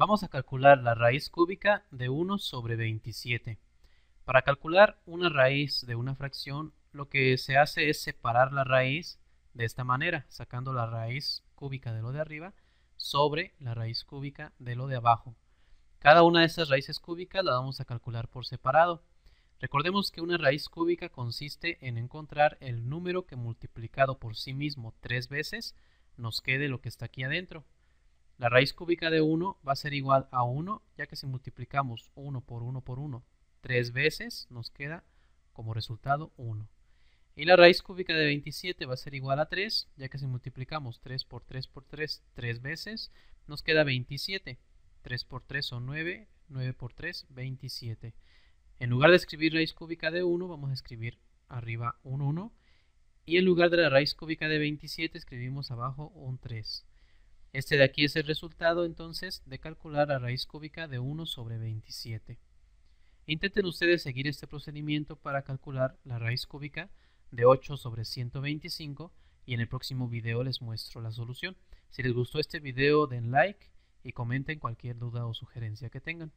Vamos a calcular la raíz cúbica de 1 sobre 27. Para calcular una raíz de una fracción, lo que se hace es separar la raíz de esta manera, sacando la raíz cúbica de lo de arriba sobre la raíz cúbica de lo de abajo. Cada una de esas raíces cúbicas la vamos a calcular por separado. Recordemos que una raíz cúbica consiste en encontrar el número que multiplicado por sí mismo tres veces nos quede lo que está aquí adentro, la raíz cúbica de 1 va a ser igual a 1, ya que si multiplicamos 1 por 1 por 1 tres veces, nos queda como resultado 1. Y la raíz cúbica de 27 va a ser igual a 3, ya que si multiplicamos 3 por 3 por 3 tres veces, nos queda 27. 3 por 3 son 9, 9 por 3, 27. En lugar de escribir raíz cúbica de 1, vamos a escribir arriba un 1. Y en lugar de la raíz cúbica de 27, escribimos abajo un 3. Este de aquí es el resultado entonces de calcular la raíz cúbica de 1 sobre 27. Intenten ustedes seguir este procedimiento para calcular la raíz cúbica de 8 sobre 125 y en el próximo video les muestro la solución. Si les gustó este video den like y comenten cualquier duda o sugerencia que tengan.